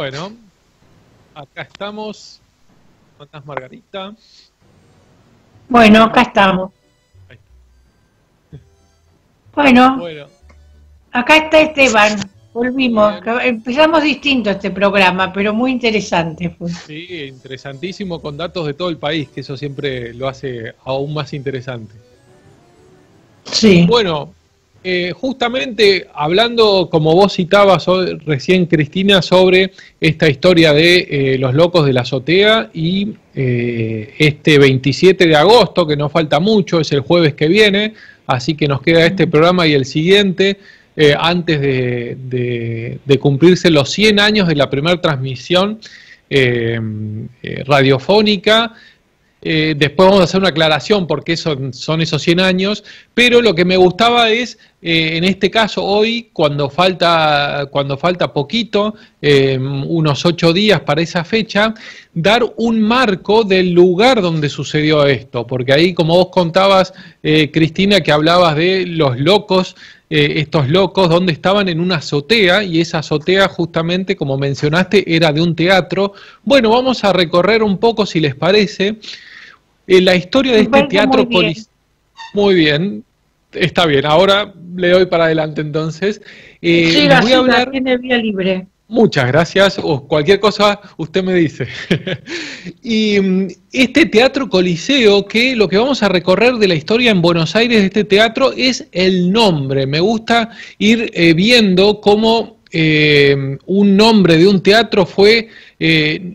Bueno, acá estamos. ¿Cuántas estás, Margarita? Bueno, acá estamos. Bueno, acá está Esteban. Volvimos. Empezamos distinto este programa, pero muy interesante. Sí, interesantísimo con datos de todo el país, que eso siempre lo hace aún más interesante. Sí. Bueno, eh, justamente hablando, como vos citabas recién, Cristina, sobre esta historia de eh, los locos de la azotea y eh, este 27 de agosto, que no falta mucho, es el jueves que viene, así que nos queda este programa y el siguiente, antes de, cumplirse los 100 años de la primera transmisión radiofónica. después vamos a hacer una aclaración porque son esos 100 años, pero lo que me gustaba es eh, en este caso, hoy, cuando falta, cuando falta poquito, em, unos ocho días para esa fecha, dar un marco del lugar donde sucedió esto, porque ahí, como vos contabas, eh, Cristina, que hablabas de los locos, eh, estos locos, donde estaban en una azotea, y esa azotea, justamente, como mencionaste, era de un teatro. Bueno, vamos a recorrer un poco, si les parece, la historia de este teatro Muy bien, Está bien, ahora le doy para adelante entonces. Eh, sí, la tiene vía libre. Muchas gracias, o cualquier cosa usted me dice. y mm, este teatro Coliseo, que lo que vamos a recorrer de la historia en Buenos Aires de este teatro es el nombre. Me gusta ir eh, viendo cómo eh, un nombre de un teatro fue eh,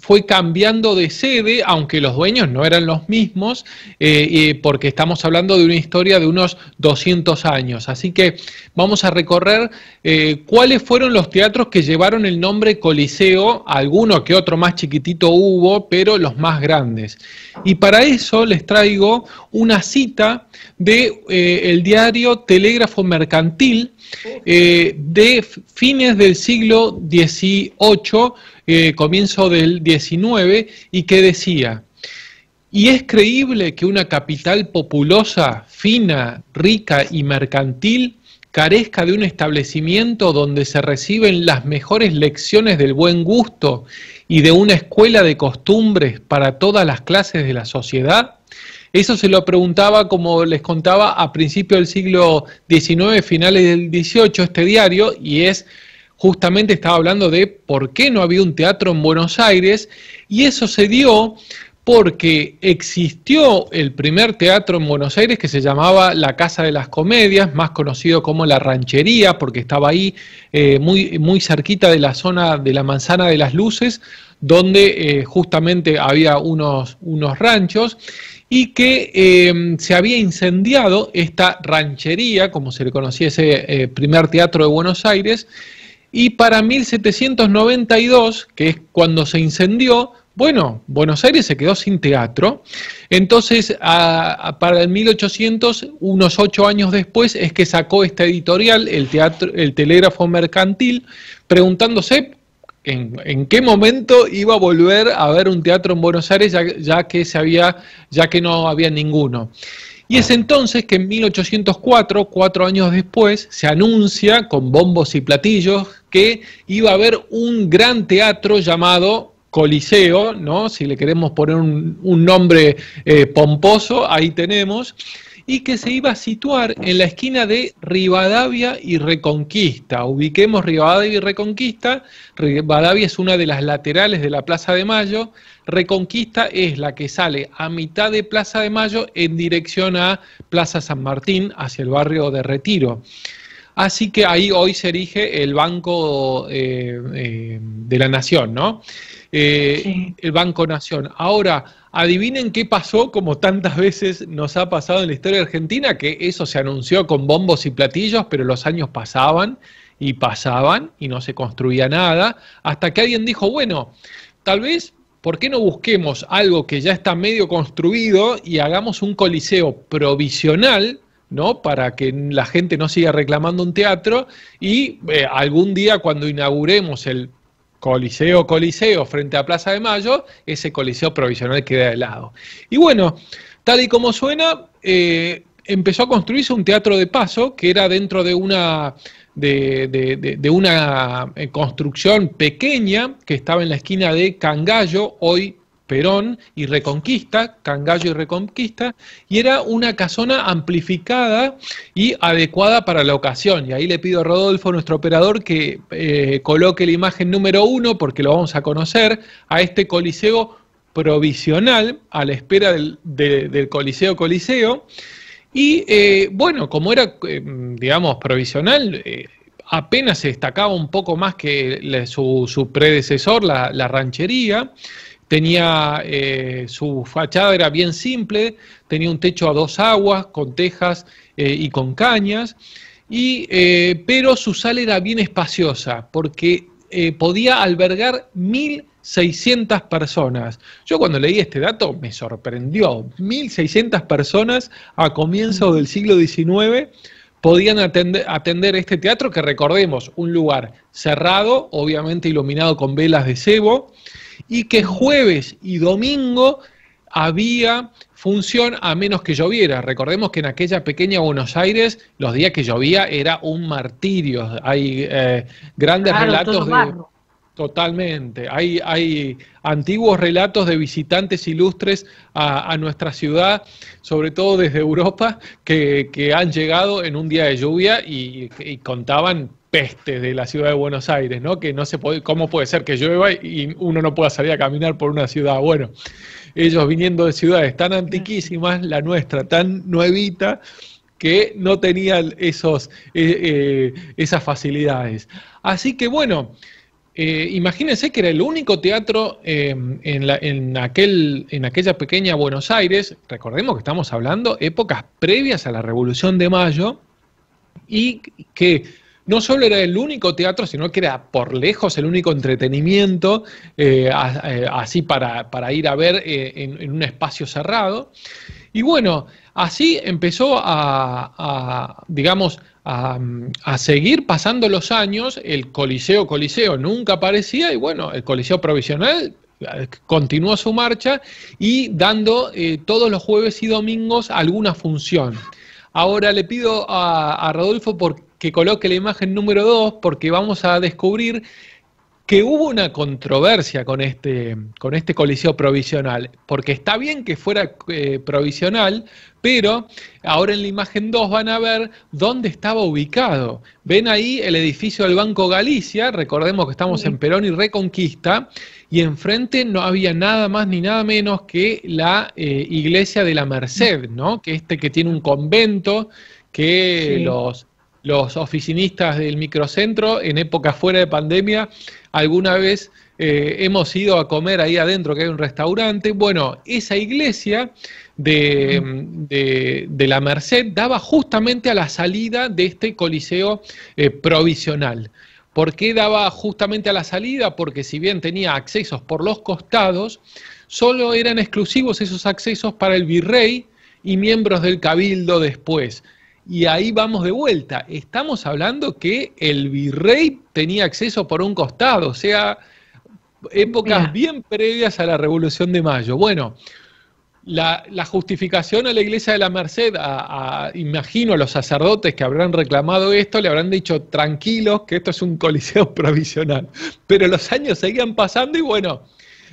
fue cambiando de sede, aunque los dueños no eran los mismos, eh, porque estamos hablando de una historia de unos 200 años. Así que vamos a recorrer eh, cuáles fueron los teatros que llevaron el nombre Coliseo, alguno que otro más chiquitito hubo, pero los más grandes. Y para eso les traigo una cita de diario Telégrafo Mercantil de fines del siglo XVIII eh, comienzo del 19, y que decía, ¿y es creíble que una capital populosa, fina, rica y mercantil carezca de un establecimiento donde se reciben las mejores lecciones del buen gusto y de una escuela de costumbres para todas las clases de la sociedad? Eso se lo preguntaba, como les contaba, a principio del siglo XIX, finales del XVIII, este diario, y es justamente estaba hablando de por qué no había un teatro en Buenos Aires y eso se dio porque existió el primer teatro en Buenos Aires que se llamaba La Casa de las Comedias, más conocido como La Ranchería, porque estaba ahí eh, muy, muy cerquita de la zona de la Manzana de las Luces, donde eh, justamente había unos, unos ranchos y que eh, se había incendiado esta ranchería, como se le conocía ese primer teatro de Buenos Aires, y para 1792, que es cuando se incendió, bueno, Buenos Aires se quedó sin teatro. Entonces, para el 1800, unos ocho años después, es que sacó esta editorial, el, teatro, el Telégrafo Mercantil, preguntándose en, qué momento iba a volver a ver un teatro en Buenos Aires, ya, que, se había, ya que no había ninguno. Y es entonces que en 1804, cuatro años después, se anuncia con bombos y platillos que iba a haber un gran teatro llamado Coliseo, ¿no? Si le queremos poner un, nombre eh, pomposo, ahí tenemos, y que se iba a situar en la esquina de Rivadavia y Reconquista. Ubiquemos Rivadavia y Reconquista. Rivadavia es una de las laterales de la Plaza de Mayo. Reconquista es la que sale a mitad de Plaza de Mayo en dirección a Plaza San Martín, hacia el barrio de Retiro. Así que ahí hoy se erige el Banco eh, eh, de la Nación, ¿no? Eh, el Banco Nación. Ahora, adivinen qué pasó, como tantas veces nos ha pasado en la historia de Argentina, que eso se anunció con bombos y platillos, pero los años pasaban y pasaban y no se construía nada, hasta que alguien dijo, bueno, tal vez ¿por qué no busquemos algo que ya está medio construido y hagamos un coliseo provisional para que la gente no siga reclamando un teatro y eh, algún día cuando inauguremos el Coliseo Coliseo frente a Plaza de Mayo, ese Coliseo provisional queda de lado. Y bueno, tal y como suena, eh, empezó a construirse un teatro de paso que era dentro de una, de una eh, construcción pequeña que estaba en la esquina de Cangallo, hoy Perón y Reconquista, Cangallo y Reconquista, y era una casona amplificada y adecuada para la ocasión. Y ahí le pido a Rodolfo, nuestro operador, que eh, coloque la imagen número uno, porque lo vamos a conocer, a este coliseo provisional, a la espera del, coliseo coliseo. Y eh, bueno, como era, eh, digamos, provisional, apenas se destacaba un poco más que su, predecesor, la ranchería. Tenía eh, su fachada era bien simple, tenía un techo a dos aguas, con tejas eh, y con cañas, y, eh, pero su sala era bien espaciosa porque podía albergar 1.600 personas. Yo cuando leí este dato me sorprendió. 1.600 personas a comienzos del siglo XIX podían atender, atender, este teatro que recordemos, un lugar cerrado, obviamente iluminado con velas de cebo, y que jueves y domingo había función a menos que lloviera. Recordemos que en aquella pequeña Buenos Aires los días que llovía era un martirio. Hay eh, grandes relatos de... Totalmente. Hay, hay antiguos relatos de visitantes ilustres a, nuestra ciudad, sobre todo desde Europa, que, han llegado en un día de lluvia y contaban peste de la ciudad de Buenos Aires, ¿no? Que no se puede, cómo puede ser que llueva y uno no pueda salir a caminar por una ciudad. Bueno, ellos viniendo de ciudades tan antiquísimas, la nuestra tan nuevita, que no tenía esos, eh, eh, esas facilidades. Así que bueno, eh, imagínense que era el único teatro en, aquel, en aquella pequeña Buenos Aires, recordemos que estamos hablando épocas previas a la Revolución de Mayo, y que no solo era el único teatro, sino que era por lejos el único entretenimiento eh, eh, así para, ir a ver eh, en, un espacio cerrado. Y bueno, así empezó a, digamos, a, seguir pasando los años, el Coliseo Coliseo nunca aparecía y bueno, el Coliseo Provisional continuó su marcha y dando todos los jueves y domingos alguna función. Ahora le pido a, Rodolfo por que coloque la imagen número 2 porque vamos a descubrir que hubo una controversia con este, con este coliseo provisional, porque está bien que fuera eh, provisional, pero ahora en la imagen 2 van a ver dónde estaba ubicado. Ven ahí el edificio del Banco Galicia, recordemos que estamos en Perón y Reconquista, y enfrente no había nada más ni nada menos que la eh, iglesia de la Merced, ¿no? que este que tiene un convento que los los oficinistas del microcentro, en época fuera de pandemia, alguna vez eh, hemos ido a comer ahí adentro, que hay un restaurante. Bueno, esa iglesia de, de, la Merced daba justamente a la salida de este coliseo eh, provisional. ¿Por qué daba justamente a la salida? Porque si bien tenía accesos por los costados, solo eran exclusivos esos accesos para el virrey y miembros del cabildo después. Y ahí vamos de vuelta. Estamos hablando que el virrey tenía acceso por un costado, o sea, épocas bien previas a la Revolución de Mayo. Bueno, la, justificación a la iglesia de la Merced, imagino a los sacerdotes que habrán reclamado esto, le habrán dicho tranquilos que esto es un coliseo provisional. Pero los años seguían pasando y bueno,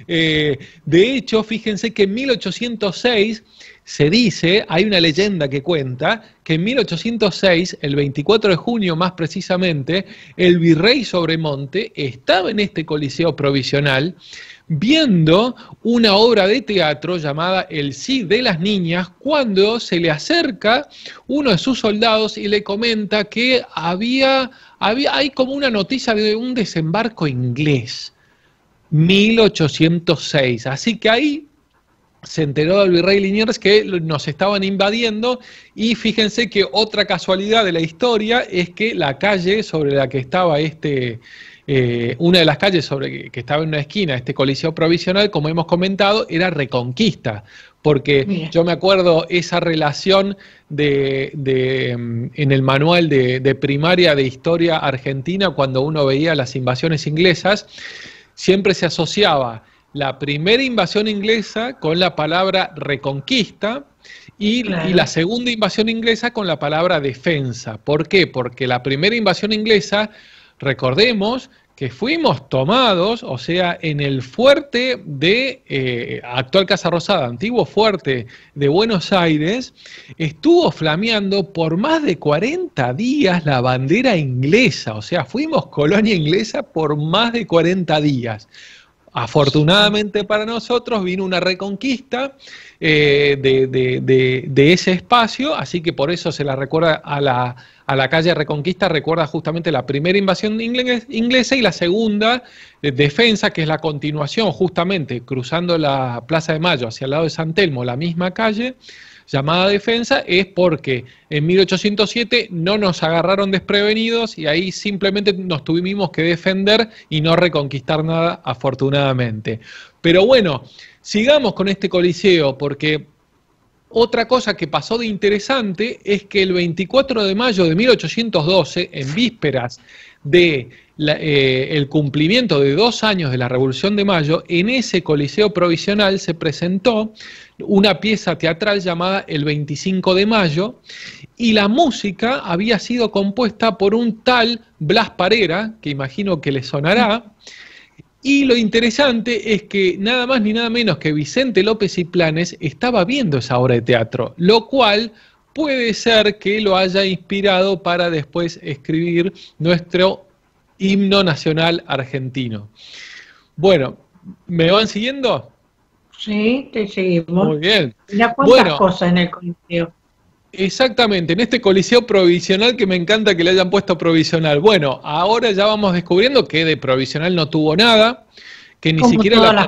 eh, de hecho, fíjense que en 1806 se dice, hay una leyenda que cuenta, que en 1806, el 24 de junio más precisamente, el virrey Sobremonte estaba en este coliseo provisional viendo una obra de teatro llamada El sí de las niñas, cuando se le acerca uno de sus soldados y le comenta que había, había hay como una noticia de un desembarco inglés. 1806. Así que ahí se enteró del virrey Liniers que nos estaban invadiendo y fíjense que otra casualidad de la historia es que la calle sobre la que estaba este, eh, una de las calles sobre que, estaba en una esquina, este coliseo provisional, como hemos comentado, era Reconquista, porque yo me acuerdo esa relación de, em, en el manual de, de primaria de historia argentina cuando uno veía las invasiones inglesas, siempre se asociaba la primera invasión inglesa con la palabra reconquista y, la segunda invasión inglesa con la palabra defensa. ¿Por qué? Porque la primera invasión inglesa, recordemos que fuimos tomados, o sea, en el fuerte de eh, actual Casa Rosada, antiguo fuerte de Buenos Aires, estuvo flameando por más de 40 días la bandera inglesa, o sea, fuimos colonia inglesa por más de 40 días. Afortunadamente para nosotros vino una reconquista eh, de, ese espacio, así que por eso se la recuerda a la, calle Reconquista, recuerda justamente la primera invasión inglesa y la segunda eh, defensa, que es la continuación justamente cruzando la Plaza de Mayo hacia el lado de San Telmo, la misma calle, llamada defensa es porque en 1807 no nos agarraron desprevenidos y ahí simplemente nos tuvimos que defender y no reconquistar nada, afortunadamente. Pero bueno, sigamos con este coliseo porque otra cosa que pasó de interesante es que el 24 de mayo de 1812, en vísperas de eh, el cumplimiento de dos años de la Revolución de Mayo, en ese Coliseo Provisional se presentó una pieza teatral llamada El 25 de Mayo y la música había sido compuesta por un tal Blas Parera, que imagino que le sonará. Y lo interesante es que nada más ni nada menos que Vicente López y Planes estaba viendo esa obra de teatro, lo cual puede ser que lo haya inspirado para después escribir nuestro himno nacional argentino. Bueno, ¿me van siguiendo? Sí, te seguimos. Muy bien. cuántas cosas en el coliseo. Exactamente, en este coliseo provisional que me encanta que le hayan puesto provisional. Bueno, ahora ya vamos descubriendo que de provisional no tuvo nada, que ni siquiera la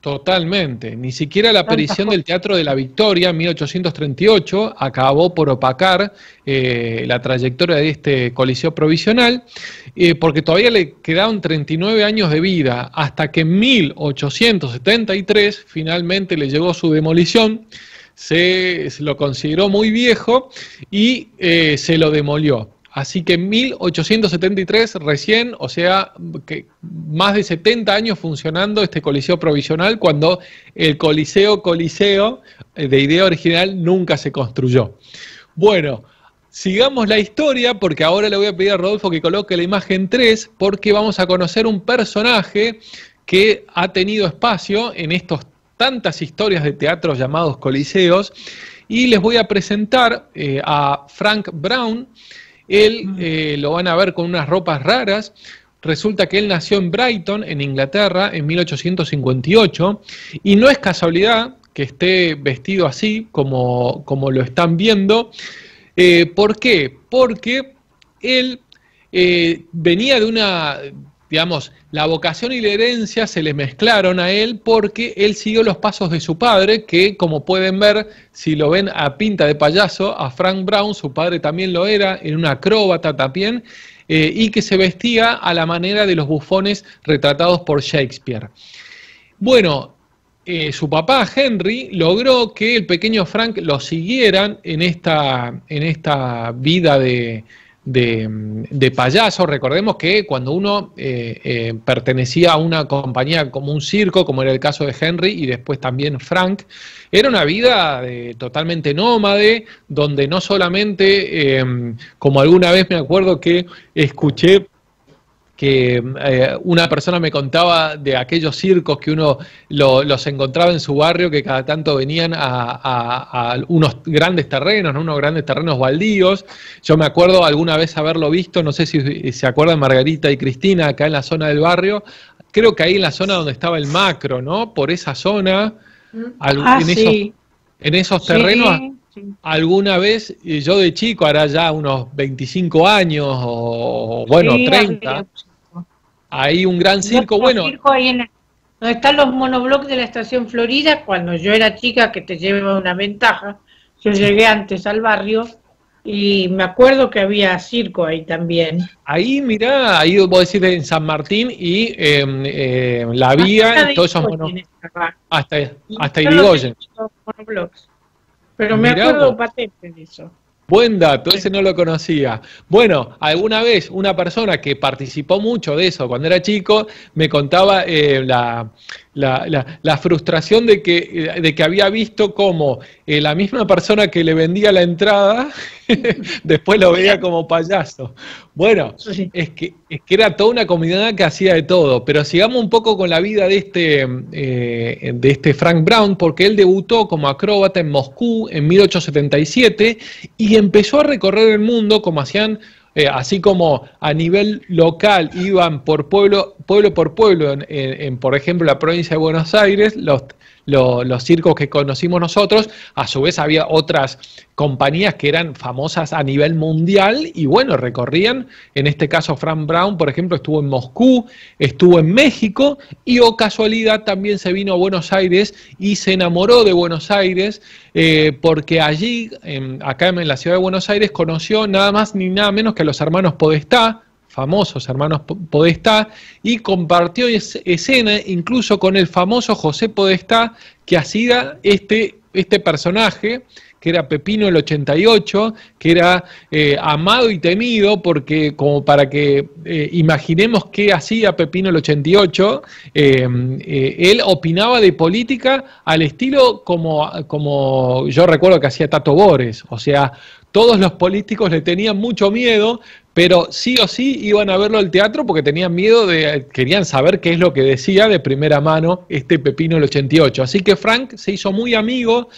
Totalmente. Ni siquiera la aparición del Teatro de la Victoria en 1838 acabó por opacar eh, la trayectoria de este coliseo provisional, eh, porque todavía le quedaron 39 años de vida, hasta que en 1873 finalmente le llegó su demolición. Se, lo consideró muy viejo y eh, se lo demolió. Así que en 1873 recién, o sea, que más de 70 años funcionando este coliseo provisional cuando el coliseo coliseo eh, de idea original nunca se construyó. Bueno, sigamos la historia porque ahora le voy a pedir a Rodolfo que coloque la imagen 3 porque vamos a conocer un personaje que ha tenido espacio en estas tantas historias de teatros llamados coliseos y les voy a presentar eh, a Frank Brown él eh, lo van a ver con unas ropas raras. Resulta que él nació en Brighton, en Inglaterra, en 1858, y no es casualidad que esté vestido así, como, como lo están viendo. Eh, ¿Por qué? Porque él eh, venía de una, digamos, la vocación y la herencia se le mezclaron a él porque él siguió los pasos de su padre, que como pueden ver, si lo ven a pinta de payaso, a Frank Brown, su padre también lo era, era un acróbata también, eh, y que se vestía a la manera de los bufones retratados por Shakespeare. Bueno, eh, su papá Henry logró que el pequeño Frank lo siguieran en esta, en esta vida de, Mm, de, payaso. Recordemos que cuando uno eh, eh, pertenecía a una compañía como un circo, como era el caso de Henry y después también Frank, era una vida de, totalmente nómade, donde no solamente, eh, como alguna vez me acuerdo que escuché que eh, una persona me contaba de aquellos circos que uno los encontraba en su barrio, que cada tanto venían a, unos grandes terrenos, unos grandes terrenos baldíos. Yo me acuerdo alguna vez haberlo visto, no sé si se acuerdan Margarita y Cristina, acá en la zona del barrio, creo que ahí en la zona donde estaba el macro, ¿no? Por esa zona, mm. ah, en, esos, terrenos. Alguna vez, yo de chico, hará ya unos 25 años o bueno, 30, hay un gran circo, bueno. Circo ahí donde están los monoblocks de la estación Florida, cuando yo era chica, que te lleva una ventaja, yo llegué antes al barrio y me acuerdo que había circo ahí también. Ahí, mira ahí puedo decir en San Martín y em, em, la vía, todos esos monoblocks. Hasta, hasta Irigoyen. Pero me acuerdo patente de eso. Buen dato, ese no lo conocía. Bueno, alguna vez una persona que participó mucho de eso cuando era chico me contaba eh, la, la, frustración de que, eh, de que había visto cómo eh, la misma persona que le vendía la entrada, después lo veía como payaso. Bueno, es, que, era toda una comunidad que hacía de todo, pero sigamos un poco con la vida de este, eh, de este Frank Brown, porque él debutó como acróbata en Moscú en 1877 y empezó a recorrer el mundo como hacían eh, así como a nivel local iban por pueblo, pueblo por pueblo, en, en, en, por ejemplo la provincia de Buenos Aires, los los circos que conocimos nosotros. A su vez había otras compañías que eran famosas a nivel mundial y bueno, recorrían, en este caso Frank Brown, por ejemplo, estuvo en Moscú, estuvo en México y o oh casualidad también se vino a Buenos Aires y se enamoró de Buenos Aires eh, porque allí, em, acá en la ciudad de Buenos Aires, conoció nada más ni nada menos que a los hermanos Podestá, famosos hermanos Podestá y compartió escena incluso con el famoso José Podestá que hacía este, este personaje que era Pepino el 88, que era eh, amado y temido, porque como para que eh, imaginemos qué hacía Pepino el 88, em, eh, él opinaba de política al estilo como, como yo recuerdo que hacía Tato Bores, o sea, todos los políticos le tenían mucho miedo, pero sí o sí iban a verlo al teatro porque tenían miedo de, querían saber qué es lo que decía de primera mano este Pepino el 88. Así que Frank se hizo muy amigo,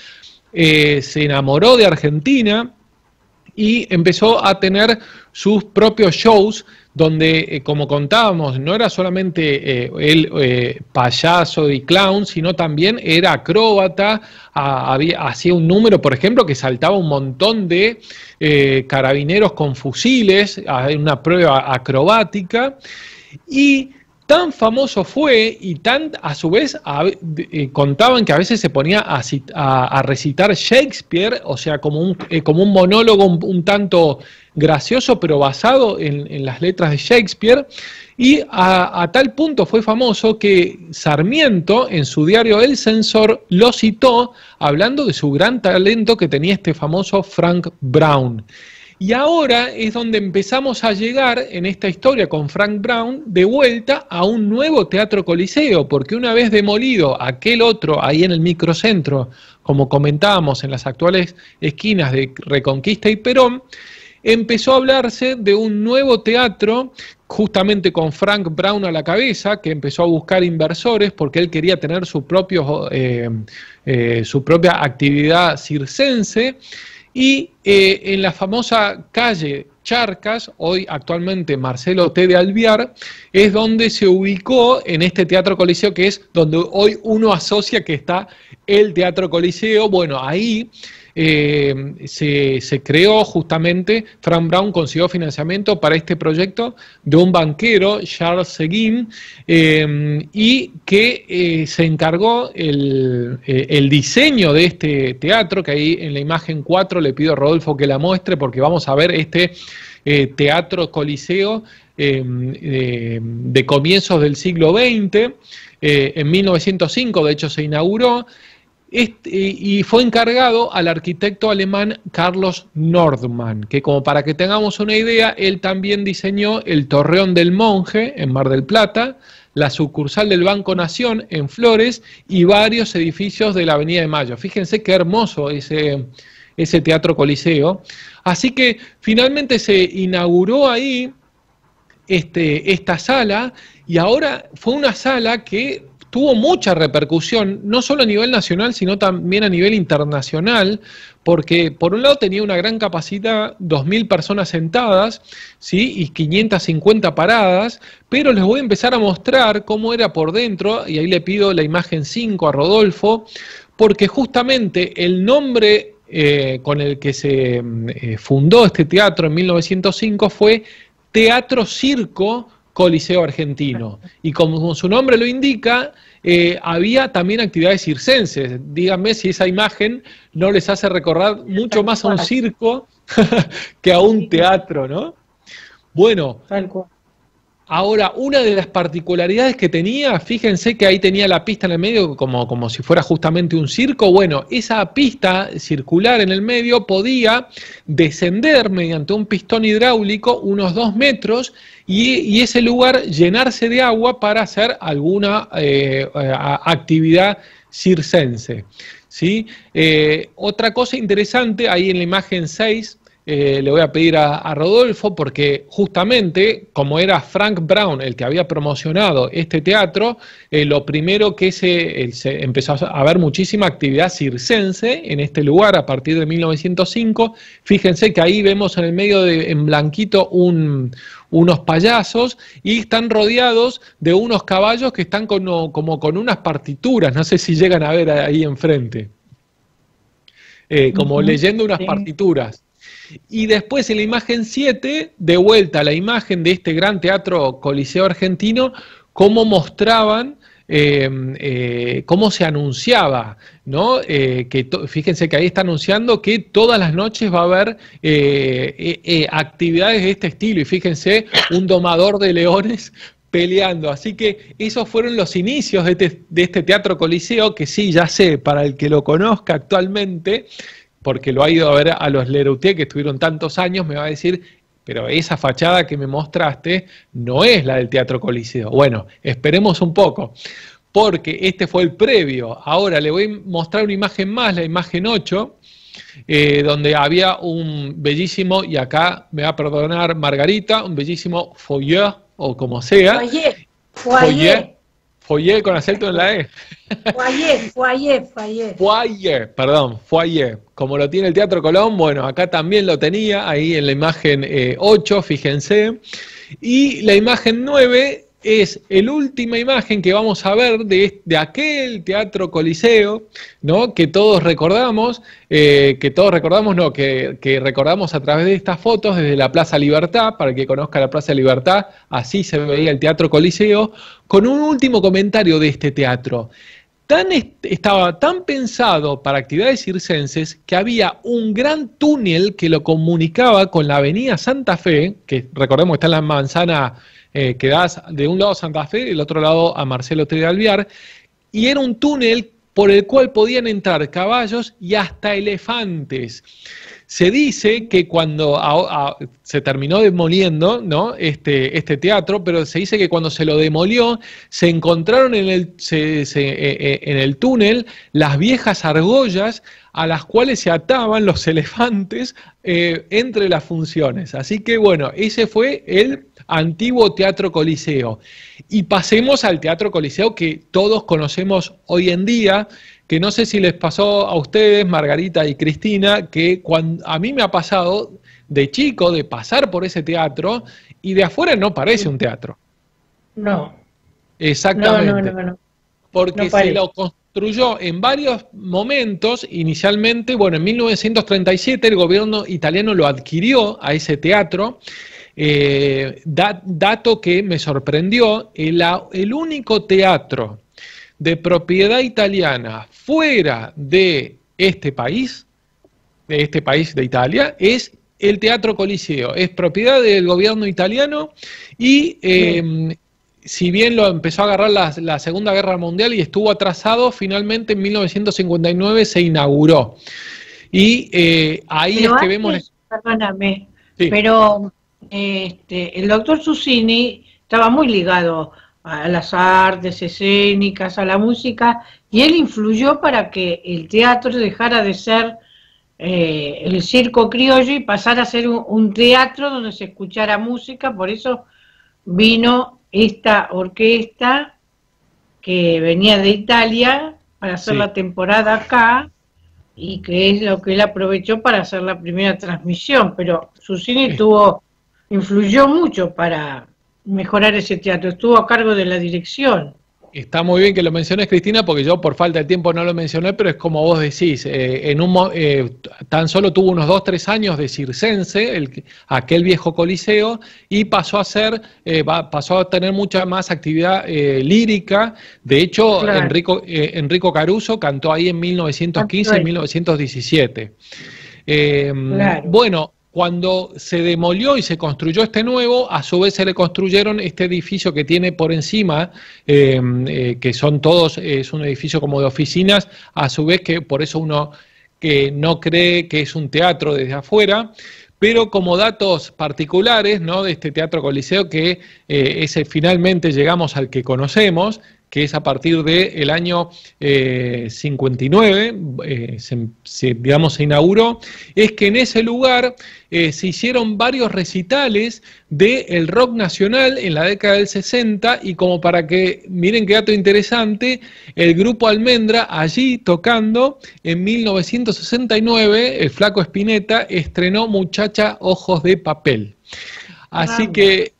eh, se enamoró de Argentina, y empezó a tener sus propios shows donde, eh, como contábamos, no era solamente el eh, eh, payaso y clown, sino también era acróbata, hacía un número, por ejemplo, que saltaba un montón de carabineros con fusiles, una prueba acrobática, y Tan famoso fue y tan a su vez eh, contaban que a veces se ponía a, recitar Shakespeare, o sea, como un, eh, monólogo un, tanto gracioso, pero basado en, en las letras de Shakespeare. Y a tal punto fue famoso que Sarmiento en su diario El Censor lo citó hablando de su gran talento que tenía este famoso Frank Brown. Y ahora es donde empezamos a llegar en esta historia con Frank Brown de vuelta a un nuevo teatro coliseo, porque una vez demolido aquel otro ahí en el microcentro, como comentábamos en las actuales esquinas de Reconquista y Perón, empezó a hablarse de un nuevo teatro justamente con Frank Brown a la cabeza, que empezó a buscar inversores porque él quería tener su, propio, eh, eh, su propia actividad circense y eh, en la famosa calle Charcas, hoy actualmente Marcelo T. de Alviar, es donde se ubicó en este Teatro Coliseo, que es donde hoy uno asocia que está el Teatro Coliseo. Bueno, ahí eh, se, creó justamente, Frank Brown consiguió financiamiento para este proyecto de un banquero, Charles Seguin, eh, y que eh, se encargó el, el, diseño de este teatro, que ahí en la imagen 4 le pido a Rodolfo que la muestre porque vamos a ver este teatro coliseo de comienzos del siglo XX. en 1905, de hecho, se inauguró. Este, y fue encargado al arquitecto alemán Carlos Nordmann, que como para que tengamos una idea, él también diseñó el Torreón del Monje en Mar del Plata, la sucursal del Banco Nación en Flores y varios edificios de la Avenida de Mayo. Fíjense qué hermoso ese, ese teatro coliseo. Así que finalmente se inauguró ahí este, esta sala y ahora fue una sala que tuvo mucha repercusión, no solo a nivel nacional, sino también a nivel internacional, porque por un lado tenía una gran capacidad, 2.000 personas sentadas ¿sí? y 550 paradas, pero les voy a empezar a mostrar cómo era por dentro, y ahí le pido la imagen 5 a Rodolfo, porque justamente el nombre eh, con el que se eh, fundó este teatro en 1905 fue Teatro Circo Coliseo Argentino. Y como su nombre lo indica, eh, había también actividades circenses. Díganme si esa imagen no les hace recordar mucho más a un circo que a un teatro, ¿no? Bueno, Ahora, una de las particularidades que tenía, fíjense que ahí tenía la pista en el medio como, si fuera justamente un circo. Bueno, esa pista circular en el medio podía descender mediante un pistón hidráulico unos dos metros y, ese lugar llenarse de agua para hacer alguna eh, actividad circense. ¿sí? Eh, otra cosa interesante, ahí en la imagen 6, eh, le voy a pedir a, Rodolfo porque justamente como era Frank Brown el que había promocionado este teatro, eh, lo primero que se, empezó a ver muchísima actividad circense en este lugar a partir de 1905. Fíjense que ahí vemos en el medio de, en blanquito unos payasos y están rodeados de unos caballos que están como con unas partituras, no sé si llegan a ver ahí enfrente. Eh, como leyendo unas partituras. Y después en la imagen 7, de vuelta a la imagen de este gran teatro Coliseo argentino, cómo mostraban em, eh, cómo se anunciaba, ¿no? Eh, que fíjense que ahí está anunciando que todas las noches va a haber eh, actividades de este estilo y fíjense un domador de leones peleando. Así que esos fueron los inicios de este, este teatro Coliseo, que sí, ya sé, para el que lo conozca actualmente, porque lo ha ido a ver a los Leroutier que estuvieron tantos años, me va a decir, pero esa fachada que me mostraste no es la del Teatro Coliseo. Bueno, esperemos un poco, porque este fue el previo. Ahora le voy a mostrar una imagen más, la imagen 8, eh, donde había un bellísimo, y acá me va a perdonar Margarita, un bellísimo foyer o como sea. Foyer. foyer Foyer con acento en la E. Foyer, foyer, foyer. Foyer, perdón, foyer. Como lo tiene el Teatro Colón, bueno, acá también lo tenía, ahí en la imagen 8, eh, fíjense. Y la imagen 9 es la última imagen que vamos a ver de, aquel teatro Coliseo, ¿no? Que todos recordamos, eh, que todos recordamos, no, que, recordamos a través de estas fotos desde la Plaza Libertad, para que conozca la Plaza Libertad, así se veía el teatro Coliseo, con un último comentario de este teatro. Tan estaba tan pensado para actividades circenses que había un gran túnel que lo comunicaba con la Avenida Santa Fe, que recordemos está en la manzana eh, que das de un lado a Santa Fe, y del otro lado a Marcelo Tridalviar, y era un túnel por el cual podían entrar caballos y hasta elefantes. Se dice que cuando se terminó demoliendo ¿no? este, este teatro, pero se dice que cuando se lo demolió, se encontraron en el, eh, eh, en el túnel las viejas argollas a las cuales se ataban los elefantes eh, entre las funciones. Así que bueno, ese fue el antiguo Teatro Coliseo. Y pasemos al Teatro Coliseo que todos conocemos hoy en día, que no sé si les pasó a ustedes, Margarita y Cristina, que a mí me ha pasado de chico de pasar por ese teatro y de afuera no parece un teatro. No. Exactamente. No, no, no, porque se lo construyó en varios momentos. Inicialmente, bueno, en 1937 el gobierno italiano lo adquirió a ese teatro. Eh, dato que me sorprendió, el, único teatro de propiedad italiana fuera de este país, de este país de Italia, es el Teatro Coliseo. Es propiedad del gobierno italiano y em, si bien lo empezó a agarrar la, Segunda Guerra Mundial y estuvo atrasado, finalmente en 1959 se inauguró. Y eh, ahí es que vemos... pero este, el doctor Susini estaba muy ligado a las artes escénicas, a la música, y él influyó para que el teatro dejara de ser eh, el circo criollo y pasara a ser un teatro donde se escuchara música, por eso vino esta orquesta que venía de Italia para hacer la temporada acá y que es lo que él aprovechó para hacer la primera transmisión, pero su cine tuvo, influyó mucho para mejorar ese teatro, estuvo a cargo de la dirección. Está muy bien que lo menciones, Cristina, porque yo por falta de tiempo no lo mencioné, pero es como vos decís, eh, en un, eh, tan solo tuvo unos dos, tres años de circense, el, aquel viejo coliseo, y pasó a ser, eh, pasó a tener mucha más actividad lírica. De hecho, Enrico, Enrico Caruso cantó ahí en 1915 1917. Claro. Bueno, cuando se demolió y se construyó este nuevo, a su vez se le construyeron este edificio que tiene por encima, eh, eh, que son todos, es un edificio como de oficinas, a su vez que por eso uno que no cree que es un teatro desde afuera, pero como datos particulares de este Teatro Coliseo que eh, ese, finalmente llegamos al que conocemos, que es a partir del el año 59, eh, eh, digamos, se inauguró, es que en ese lugar eh, se hicieron varios recitales del rock nacional en la década del 60 y como para que, miren qué dato interesante, el grupo Almendra allí tocando en 1969, el flaco Espineta estrenó Muchacha Ojos de Papel. Así que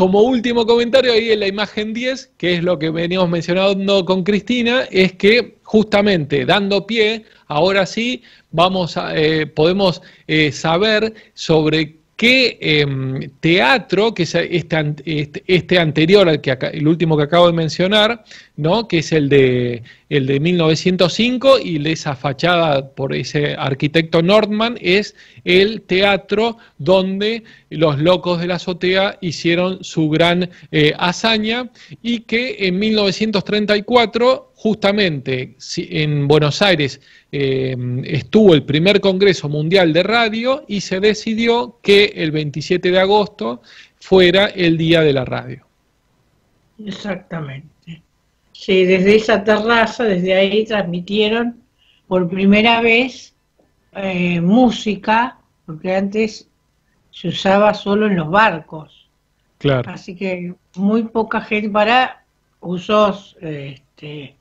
como último comentario, ahí en la imagen 10, que es lo que veníamos mencionando con Cristina, es que justamente dando pie, ahora sí, vamos eh, podemos eh, saber sobre que em, teatro, que es este, este, este anterior al que el último que acabo de mencionar, ¿no? que es el de, el de 1905 y esa fachada por ese arquitecto Nordman, es el teatro donde los locos de la azotea hicieron su gran eh, hazaña y que en 1934 justamente en Buenos Aires eh, estuvo el primer Congreso Mundial de Radio y se decidió que el 27 de agosto fuera el Día de la Radio. Exactamente. Sí, desde esa terraza, desde ahí transmitieron por primera vez eh, música, porque antes se usaba solo en los barcos. Claro. Así que muy poca gente para usos este,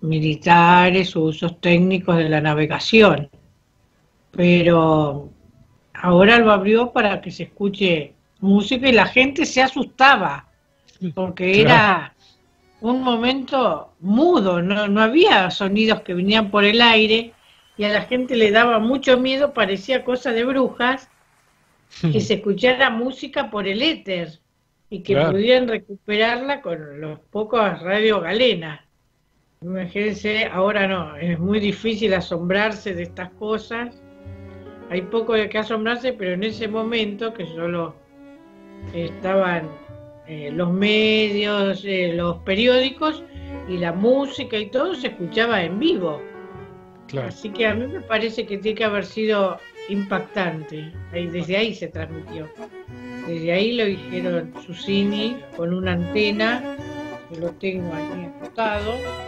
militares o usos técnicos de la navegación. Pero ahora lo abrió para que se escuche música y la gente se asustaba, porque era un momento mudo, no, no había sonidos que venían por el aire y a la gente le daba mucho miedo, parecía cosa de brujas, que se escuchara música por el éter y que pudieran recuperarla con los pocos radio galenas. Imagínense, ahora no, es muy difícil asombrarse de estas cosas. Hay poco de que asombrarse, pero en ese momento que solo estaban eh, los medios, eh, los periódicos y la música y todo se escuchaba en vivo. Así que a mí me parece que tiene que haber sido impactante. Desde ahí se transmitió. Desde ahí lo dijeron Susini con una antena, que lo tengo aquí acostado.